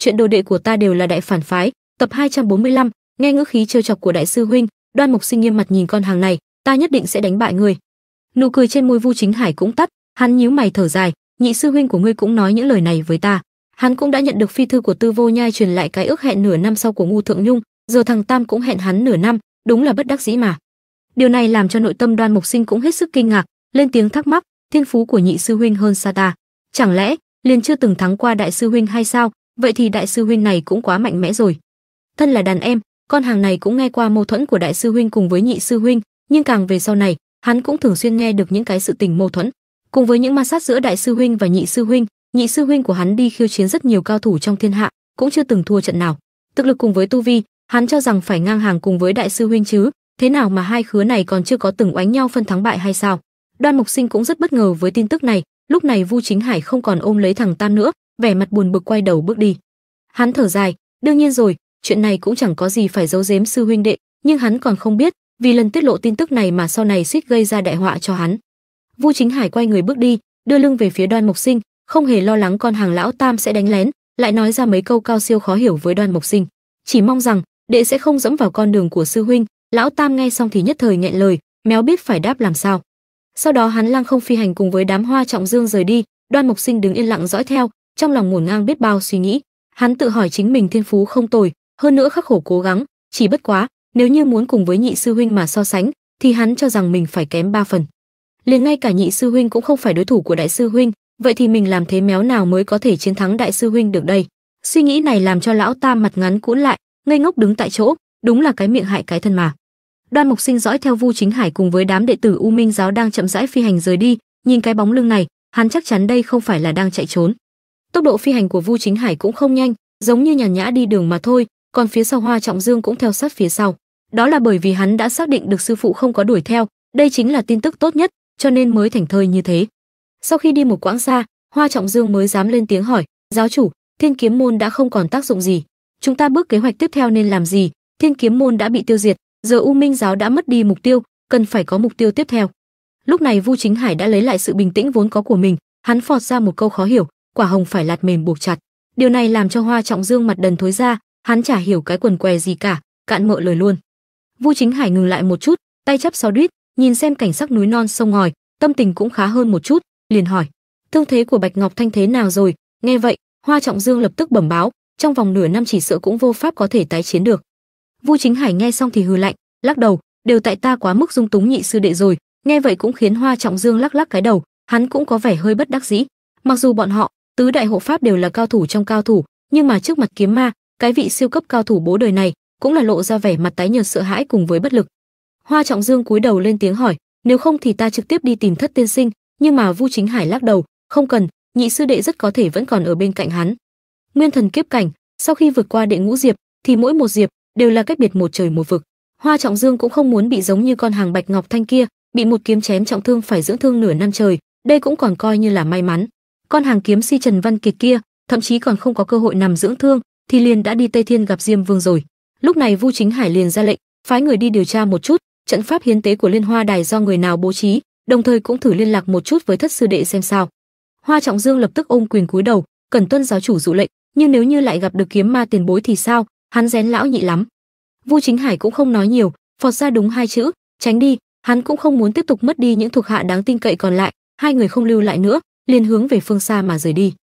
chuyện đồ đệ của ta đều là đại phản phái, tập 245, nghe ngữ khí trêu chọc của đại sư huynh, Đoan Mộc Sinh nghiêm mặt nhìn con hàng này, ta nhất định sẽ đánh bại ngươi. Nụ cười trên môi Vu Chính Hải cũng tắt, hắn nhíu mày thở dài, nhị sư huynh của ngươi cũng nói những lời này với ta. Hắn cũng đã nhận được phi thư của Tư Vô Nhai truyền lại cái ước hẹn nửa năm sau của Ngô Thượng Nhung, giờ thằng Tam cũng hẹn hắn nửa năm, đúng là bất đắc dĩ mà. Điều này làm cho nội tâm Đoan Mộc Sinh cũng hết sức kinh ngạc, lên tiếng thắc mắc, thiên phú của nhị sư huynh hơn xa ta, chẳng lẽ liền chưa từng thắng qua đại sư huynh hay sao? vậy thì đại sư huynh này cũng quá mạnh mẽ rồi. Thân là đàn em, con hàng này cũng nghe qua mâu thuẫn của đại sư huynh cùng với nhị sư huynh, nhưng càng về sau này, hắn cũng thường xuyên nghe được những cái sự tình mâu thuẫn, cùng với những ma sát giữa đại sư huynh và nhị sư huynh, nhị sư huynh của hắn đi khiêu chiến rất nhiều cao thủ trong thiên hạ, cũng chưa từng thua trận nào. Thực lực cùng với tu vi, hắn cho rằng phải ngang hàng cùng với đại sư huynh chứ, thế nào mà hai khứa này còn chưa có từng oánh nhau phân thắng bại hay sao? Đoan Mộc Sinh cũng rất bất ngờ với tin tức này, lúc này Vu Chính Hải không còn ôm lấy thằng Tam nữa, vẻ mặt buồn bực quay đầu bước đi. Hắn thở dài, đương nhiên rồi, chuyện này cũng chẳng có gì phải giấu giếm sư huynh đệ, nhưng hắn còn không biết, vì lần tiết lộ tin tức này mà sau này suýt gây ra đại họa cho hắn. Vu Chính Hải quay người bước đi, đưa lưng về phía Đoan Mộc Sinh, không hề lo lắng con hàng lão tam sẽ đánh lén, lại nói ra mấy câu cao siêu khó hiểu với Đoan Mộc Sinh, chỉ mong rằng đệ sẽ không dẫm vào con đường của sư huynh. Lão tam nghe xong thì nhất thời nghẹn lời, méo biết phải đáp làm sao. Sau đó hắn lăng không phi hành cùng với đám hoa trọng dương rời đi, Đoan Mộc Sinh đứng yên lặng dõi theo, trong lòng ngổn ngang biết bao suy nghĩ hắn tự hỏi chính mình thiên phú không tồi hơn nữa khắc khổ cố gắng chỉ bất quá nếu như muốn cùng với nhị sư huynh mà so sánh thì hắn cho rằng mình phải kém ba phần liền ngay cả nhị sư huynh cũng không phải đối thủ của đại sư huynh vậy thì mình làm thế méo nào mới có thể chiến thắng đại sư huynh được đây suy nghĩ này làm cho lão ta mặt ngắn cũ lại ngây ngốc đứng tại chỗ đúng là cái miệng hại cái thân mà đoan mục sinh dõi theo vu chính hải cùng với đám đệ tử u minh giáo đang chậm rãi phi hành rời đi nhìn cái bóng lưng này hắn chắc chắn đây không phải là đang chạy trốn Tốc độ phi hành của Vu Chính Hải cũng không nhanh, giống như nhàn nhã đi đường mà thôi, còn phía sau Hoa Trọng Dương cũng theo sát phía sau. Đó là bởi vì hắn đã xác định được sư phụ không có đuổi theo, đây chính là tin tức tốt nhất, cho nên mới thành thơi như thế. Sau khi đi một quãng xa, Hoa Trọng Dương mới dám lên tiếng hỏi, "Giáo chủ, Thiên Kiếm môn đã không còn tác dụng gì, chúng ta bước kế hoạch tiếp theo nên làm gì? Thiên Kiếm môn đã bị tiêu diệt, giờ U Minh giáo đã mất đi mục tiêu, cần phải có mục tiêu tiếp theo." Lúc này Vu Chính Hải đã lấy lại sự bình tĩnh vốn có của mình, hắn phọt ra một câu khó hiểu, quả hồng phải lạt mềm buộc chặt. Điều này làm cho Hoa Trọng Dương mặt đần thối ra, hắn chả hiểu cái quần què gì cả, cạn mợ lời luôn. Vu Chính Hải ngừng lại một chút, tay chắp sáu đít, nhìn xem cảnh sắc núi non sông ngòi, tâm tình cũng khá hơn một chút, liền hỏi: "Thương thế của Bạch Ngọc Thanh thế nào rồi?" Nghe vậy, Hoa Trọng Dương lập tức bẩm báo, trong vòng nửa năm chỉ sợ cũng vô pháp có thể tái chiến được. Vu Chính Hải nghe xong thì hừ lạnh, lắc đầu, đều tại ta quá mức dung túng nhị sư đệ rồi, nghe vậy cũng khiến Hoa Trọng Dương lắc lắc cái đầu, hắn cũng có vẻ hơi bất đắc dĩ. Mặc dù bọn họ tứ đại hộ pháp đều là cao thủ trong cao thủ, nhưng mà trước mặt kiếm ma, cái vị siêu cấp cao thủ bố đời này cũng là lộ ra vẻ mặt tái nhợt sợ hãi cùng với bất lực. Hoa Trọng Dương cúi đầu lên tiếng hỏi, nếu không thì ta trực tiếp đi tìm Thất Tiên Sinh, nhưng mà Vu Chính Hải lắc đầu, không cần, nhị sư đệ rất có thể vẫn còn ở bên cạnh hắn. Nguyên thần kiếp cảnh, sau khi vượt qua đệ ngũ diệp, thì mỗi một diệp đều là cách biệt một trời một vực. Hoa Trọng Dương cũng không muốn bị giống như con hàng bạch ngọc thanh kia, bị một kiếm chém trọng thương phải dưỡng thương nửa năm trời, đây cũng còn coi như là may mắn con hàng kiếm si Trần Văn Kiệt kia, thậm chí còn không có cơ hội nằm dưỡng thương, thì liền đã đi Tây Thiên gặp Diêm Vương rồi. Lúc này Vu Chính Hải liền ra lệnh, phái người đi điều tra một chút, trận pháp hiến tế của Liên Hoa Đài do người nào bố trí, đồng thời cũng thử liên lạc một chút với thất sư đệ xem sao. Hoa Trọng Dương lập tức ôm quyền cúi đầu, cần tuân giáo chủ dụ lệnh, nhưng nếu như lại gặp được kiếm ma tiền bối thì sao, hắn rén lão nhị lắm. Vu Chính Hải cũng không nói nhiều, phọt ra đúng hai chữ, tránh đi, hắn cũng không muốn tiếp tục mất đi những thuộc hạ đáng tin cậy còn lại, hai người không lưu lại nữa, liền hướng về phương xa mà rời đi.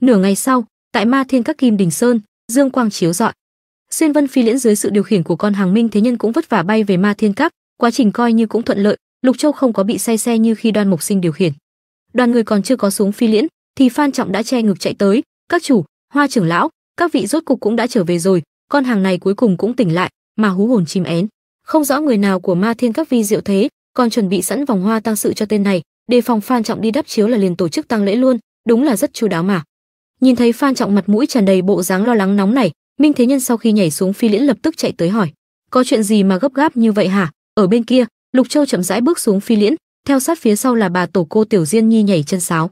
Nửa ngày sau, tại Ma Thiên Các Kim Đình Sơn, dương quang chiếu rọi. Xuyên Vân Phi Liễn dưới sự điều khiển của con hàng minh thế nhân cũng vất vả bay về Ma Thiên Các, quá trình coi như cũng thuận lợi, Lục Châu không có bị say xe như khi Đoan Mộc Sinh điều khiển. Đoàn người còn chưa có xuống Phi Liễn, thì Phan Trọng đã che ngực chạy tới, "Các chủ, Hoa trưởng lão, các vị rốt cục cũng đã trở về rồi, con hàng này cuối cùng cũng tỉnh lại, mà hú hồn chim én." Không rõ người nào của Ma Thiên Các vi diệu thế, còn chuẩn bị sẵn vòng hoa tăng sự cho tên này, đề phòng phan trọng đi đắp chiếu là liền tổ chức tang lễ luôn đúng là rất chu đáo mà nhìn thấy phan trọng mặt mũi tràn đầy bộ dáng lo lắng nóng này minh thế nhân sau khi nhảy xuống phi liễn lập tức chạy tới hỏi có chuyện gì mà gấp gáp như vậy hả ở bên kia lục châu chậm rãi bước xuống phi liễn theo sát phía sau là bà tổ cô tiểu diên nhi nhảy chân sáo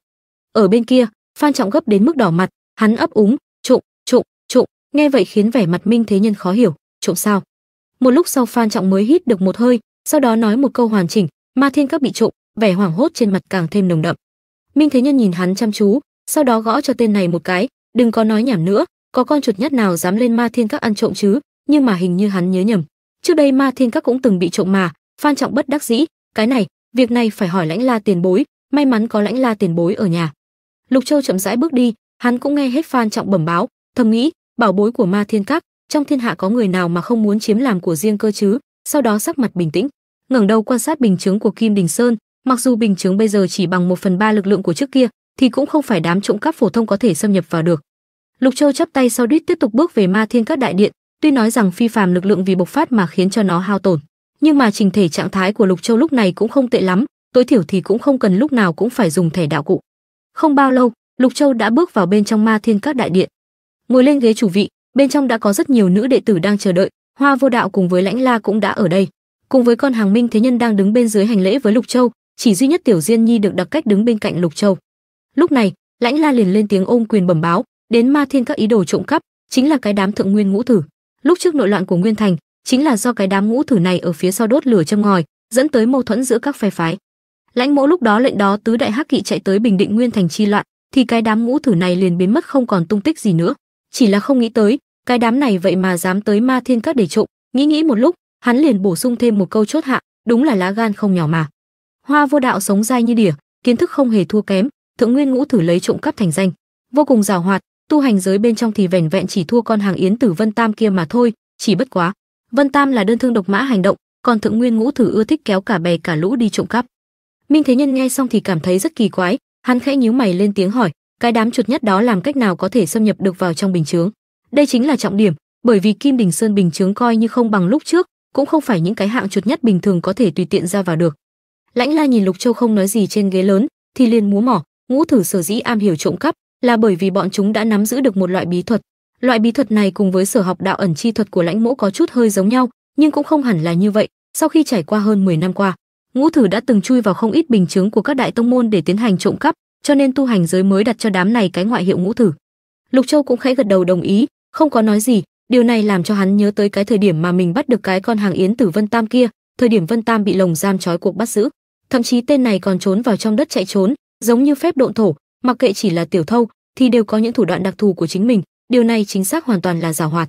ở bên kia phan trọng gấp đến mức đỏ mặt hắn ấp úng trộm trộm trộm nghe vậy khiến vẻ mặt minh thế nhân khó hiểu trộm sao một lúc sau phan trọng mới hít được một hơi sau đó nói một câu hoàn chỉnh ma thiên các bị trộm vẻ hoảng hốt trên mặt càng thêm nồng đậm. Minh Thế Nhân nhìn hắn chăm chú, sau đó gõ cho tên này một cái, đừng có nói nhảm nữa, có con chuột nhất nào dám lên Ma Thiên Các ăn trộm chứ, nhưng mà hình như hắn nhớ nhầm. Trước đây Ma Thiên Các cũng từng bị trộm mà, Phan Trọng bất đắc dĩ, cái này, việc này phải hỏi Lãnh La tiền bối, may mắn có Lãnh La tiền bối ở nhà. Lục Châu chậm rãi bước đi, hắn cũng nghe hết Phan Trọng bẩm báo, thầm nghĩ, bảo bối của Ma Thiên Các, trong thiên hạ có người nào mà không muốn chiếm làm của riêng cơ chứ, sau đó sắc mặt bình tĩnh, ngẩng đầu quan sát bình chứng của Kim Đình Sơn, Mặc dù bình chứng bây giờ chỉ bằng một phần ba lực lượng của trước kia, thì cũng không phải đám trộm cắp phổ thông có thể xâm nhập vào được. Lục Châu chắp tay sau đít tiếp tục bước về Ma Thiên Các Đại Điện, tuy nói rằng phi phàm lực lượng vì bộc phát mà khiến cho nó hao tổn, nhưng mà trình thể trạng thái của Lục Châu lúc này cũng không tệ lắm, tối thiểu thì cũng không cần lúc nào cũng phải dùng thẻ đạo cụ. Không bao lâu, Lục Châu đã bước vào bên trong Ma Thiên Các Đại Điện. Ngồi lên ghế chủ vị, bên trong đã có rất nhiều nữ đệ tử đang chờ đợi, Hoa Vô Đạo cùng với Lãnh La cũng đã ở đây, cùng với con hàng Minh Thế Nhân đang đứng bên dưới hành lễ với Lục Châu, chỉ duy nhất tiểu diên nhi được đặc cách đứng bên cạnh lục châu lúc này lãnh la liền lên tiếng ôm quyền bẩm báo đến ma thiên các ý đồ trộm cắp chính là cái đám thượng nguyên ngũ thử lúc trước nội loạn của nguyên thành chính là do cái đám ngũ thử này ở phía sau đốt lửa châm ngòi dẫn tới mâu thuẫn giữa các phe phái lãnh mỗ lúc đó lệnh đó tứ đại hắc kỵ chạy tới bình định nguyên thành chi loạn thì cái đám ngũ thử này liền biến mất không còn tung tích gì nữa chỉ là không nghĩ tới cái đám này vậy mà dám tới ma thiên các để trộm nghĩ nghĩ một lúc hắn liền bổ sung thêm một câu chốt hạ đúng là lá gan không nhỏ mà hoa vô đạo sống dai như đỉa kiến thức không hề thua kém thượng nguyên ngũ thử lấy trộm cắp thành danh vô cùng giàu hoạt tu hành giới bên trong thì vẻn vẹn chỉ thua con hàng yến tử vân tam kia mà thôi chỉ bất quá vân tam là đơn thương độc mã hành động còn thượng nguyên ngũ thử ưa thích kéo cả bè cả lũ đi trộm cắp minh thế nhân nghe xong thì cảm thấy rất kỳ quái hắn khẽ nhíu mày lên tiếng hỏi cái đám chuột nhất đó làm cách nào có thể xâm nhập được vào trong bình chướng đây chính là trọng điểm bởi vì kim đình sơn bình chướng coi như không bằng lúc trước cũng không phải những cái hạng chuột nhất bình thường có thể tùy tiện ra vào được lãnh la nhìn lục châu không nói gì trên ghế lớn thì liền múa mỏ ngũ thử sở dĩ am hiểu trộm cắp là bởi vì bọn chúng đã nắm giữ được một loại bí thuật loại bí thuật này cùng với sở học đạo ẩn chi thuật của lãnh mỗ có chút hơi giống nhau nhưng cũng không hẳn là như vậy sau khi trải qua hơn 10 năm qua ngũ thử đã từng chui vào không ít bình chứng của các đại tông môn để tiến hành trộm cắp cho nên tu hành giới mới đặt cho đám này cái ngoại hiệu ngũ thử lục châu cũng khẽ gật đầu đồng ý không có nói gì điều này làm cho hắn nhớ tới cái thời điểm mà mình bắt được cái con hàng yến tử vân tam kia thời điểm vân tam bị lồng giam trói cuộc bắt giữ thậm chí tên này còn trốn vào trong đất chạy trốn, giống như phép độn thổ, mặc kệ chỉ là tiểu thâu thì đều có những thủ đoạn đặc thù của chính mình, điều này chính xác hoàn toàn là giả hoạt.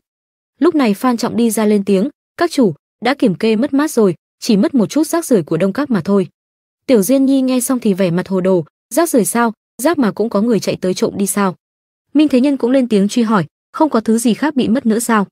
Lúc này Phan Trọng đi ra lên tiếng, "Các chủ, đã kiểm kê mất mát rồi, chỉ mất một chút rác rưởi của Đông Các mà thôi." Tiểu Diên Nhi nghe xong thì vẻ mặt hồ đồ, "Rác rưởi sao? Rác mà cũng có người chạy tới trộm đi sao?" Minh Thế Nhân cũng lên tiếng truy hỏi, "Không có thứ gì khác bị mất nữa sao?"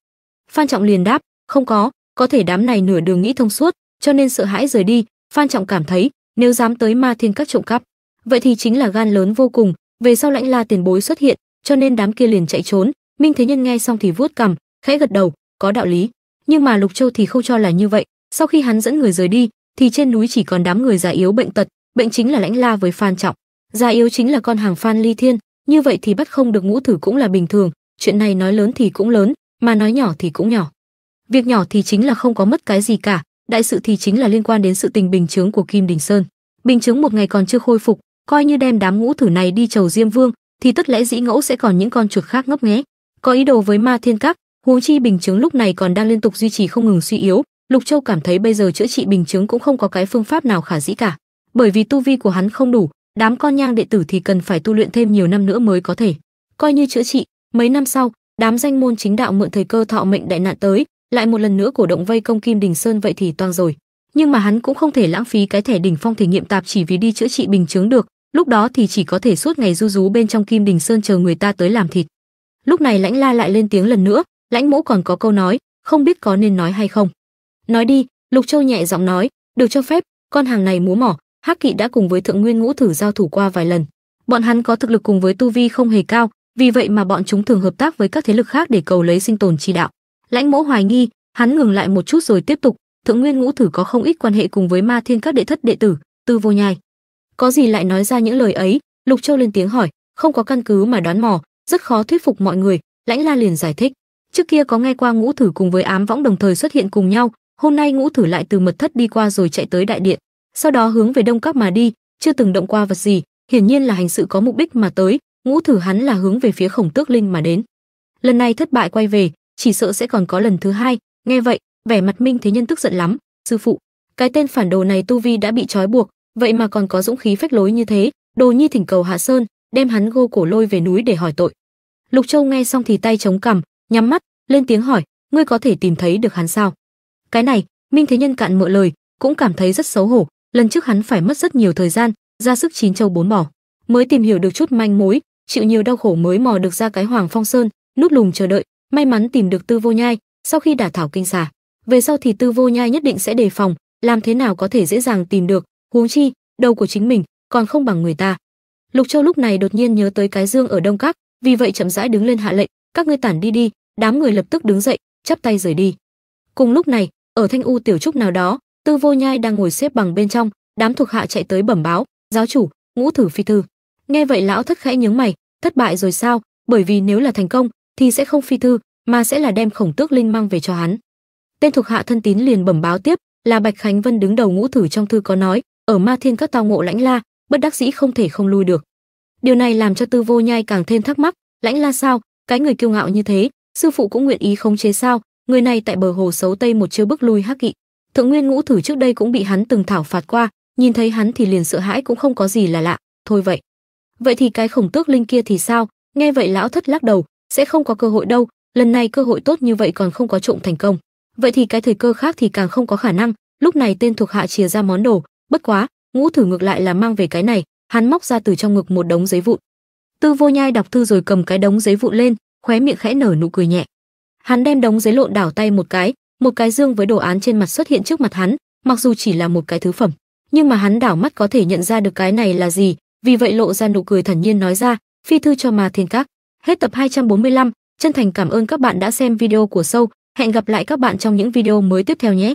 Phan Trọng liền đáp, "Không có, có thể đám này nửa đường nghĩ thông suốt, cho nên sợ hãi rời đi, Phan Trọng cảm thấy, nếu dám tới Ma Thiên Các trộm cắp, vậy thì chính là gan lớn vô cùng, về sau lãnh la tiền bối xuất hiện, cho nên đám kia liền chạy trốn. Minh Thế Nhân nghe xong thì vuốt cằm, khẽ gật đầu, có đạo lý. Nhưng mà Lục Châu thì không cho là như vậy, sau khi hắn dẫn người rời đi, thì trên núi chỉ còn đám người già yếu bệnh tật, bệnh chính là lãnh la với Phan Trọng. Già yếu chính là con hàng Phan Ly Thiên, như vậy thì bắt không được ngũ thử cũng là bình thường, chuyện này nói lớn thì cũng lớn, mà nói nhỏ thì cũng nhỏ. Việc nhỏ thì chính là không có mất cái gì cả, đại sự thì chính là liên quan đến sự tình bình chứng của Kim Đình Sơn. Bình chứng một ngày còn chưa khôi phục, coi như đem đám ngũ thử này đi chầu Diêm Vương, thì tất lẽ dĩ ngẫu sẽ còn những con chuột khác ngấp nghé, có ý đồ với Ma Thiên Các, huống chi bình chứng lúc này còn đang liên tục duy trì không ngừng suy yếu, Lục Châu cảm thấy bây giờ chữa trị bình chứng cũng không có cái phương pháp nào khả dĩ cả, bởi vì tu vi của hắn không đủ, đám con nhang đệ tử thì cần phải tu luyện thêm nhiều năm nữa mới có thể. Coi như chữa trị, mấy năm sau, đám danh môn chính đạo mượn thời cơ thọ mệnh đại nạn tới, lại một lần nữa cổ động vây công Kim Đình Sơn vậy thì toang rồi. Nhưng mà hắn cũng không thể lãng phí cái thẻ đỉnh phong thể nghiệm tạp chỉ vì đi chữa trị bình chứng được, lúc đó thì chỉ có thể suốt ngày du rú bên trong Kim Đình Sơn chờ người ta tới làm thịt. Lúc này Lãnh La lại lên tiếng lần nữa, Lãnh Mỗ còn có câu nói, không biết có nên nói hay không. Nói đi, Lục Châu nhẹ giọng nói, được cho phép, con hàng này múa mỏ, Hắc Kỵ đã cùng với Thượng Nguyên Ngũ thử giao thủ qua vài lần. Bọn hắn có thực lực cùng với tu vi không hề cao, vì vậy mà bọn chúng thường hợp tác với các thế lực khác để cầu lấy sinh tồn chi đạo. Lãnh Mỗ hoài nghi, hắn ngừng lại một chút rồi tiếp tục, Thượng Nguyên Ngũ Thử có không ít quan hệ cùng với Ma Thiên các đệ thất đệ tử, Tư Vô Nhai. Có gì lại nói ra những lời ấy? Lục Châu lên tiếng hỏi, không có căn cứ mà đoán mò, rất khó thuyết phục mọi người, Lãnh La liền giải thích, trước kia có nghe qua Ngũ Thử cùng với Ám Võng đồng thời xuất hiện cùng nhau, hôm nay Ngũ Thử lại từ mật thất đi qua rồi chạy tới đại điện, sau đó hướng về đông các mà đi, chưa từng động qua vật gì, hiển nhiên là hành sự có mục đích mà tới, Ngũ Thử hắn là hướng về phía Khổng Tước Linh mà đến. Lần này thất bại quay về, chỉ sợ sẽ còn có lần thứ hai nghe vậy vẻ mặt minh thế nhân tức giận lắm sư phụ cái tên phản đồ này tu vi đã bị trói buộc vậy mà còn có dũng khí phách lối như thế đồ nhi thỉnh cầu hạ sơn đem hắn gô cổ lôi về núi để hỏi tội lục châu nghe xong thì tay chống cằm nhắm mắt lên tiếng hỏi ngươi có thể tìm thấy được hắn sao cái này minh thế nhân cạn mượn lời cũng cảm thấy rất xấu hổ lần trước hắn phải mất rất nhiều thời gian ra sức chín châu bốn bỏ mới tìm hiểu được chút manh mối chịu nhiều đau khổ mới mò được ra cái hoàng phong sơn núp lùm chờ đợi may mắn tìm được Tư Vô Nhai, sau khi đả thảo kinh xà, về sau thì Tư Vô Nhai nhất định sẽ đề phòng, làm thế nào có thể dễ dàng tìm được, huống chi, đầu của chính mình còn không bằng người ta. Lục Châu lúc này đột nhiên nhớ tới cái dương ở Đông Các, vì vậy chậm rãi đứng lên hạ lệnh, các ngươi tản đi đi, đám người lập tức đứng dậy, chắp tay rời đi. Cùng lúc này, ở Thanh U tiểu trúc nào đó, Tư Vô Nhai đang ngồi xếp bằng bên trong, đám thuộc hạ chạy tới bẩm báo, "Giáo chủ, ngũ thử phi thư." Nghe vậy lão thất khẽ nhướng mày, thất bại rồi sao? Bởi vì nếu là thành công, thì sẽ không phi thư, mà sẽ là đem khổng tước linh mang về cho hắn. Tên thuộc hạ thân tín liền bẩm báo tiếp, là Bạch Khánh Vân đứng đầu ngũ thử trong thư có nói, ở Ma Thiên các tao ngộ lãnh la, bất đắc dĩ không thể không lui được. Điều này làm cho Tư Vô Nhai càng thêm thắc mắc, lãnh la sao, cái người kiêu ngạo như thế, sư phụ cũng nguyện ý khống chế sao? Người này tại bờ hồ xấu tây một chiêu bước lui hắc kỵ. Thượng Nguyên Ngũ thử trước đây cũng bị hắn từng thảo phạt qua, nhìn thấy hắn thì liền sợ hãi cũng không có gì là lạ, thôi vậy. Vậy thì cái khổng tước linh kia thì sao? Nghe vậy lão thất lắc đầu, sẽ không có cơ hội đâu, lần này cơ hội tốt như vậy còn không có trộm thành công. Vậy thì cái thời cơ khác thì càng không có khả năng, lúc này tên thuộc hạ chia ra món đồ, bất quá, ngũ thử ngược lại là mang về cái này, hắn móc ra từ trong ngực một đống giấy vụn. Tư Vô Nhai đọc thư rồi cầm cái đống giấy vụn lên, khóe miệng khẽ nở nụ cười nhẹ. Hắn đem đống giấy lộn đảo tay một cái, một cái dương với đồ án trên mặt xuất hiện trước mặt hắn, mặc dù chỉ là một cái thứ phẩm, nhưng mà hắn đảo mắt có thể nhận ra được cái này là gì, vì vậy lộ ra nụ cười thản nhiên nói ra, phi thư cho Ma Thiên Các. Hết tập 245, chân thành cảm ơn các bạn đã xem video của sâu. Hẹn gặp lại các bạn trong những video mới tiếp theo nhé.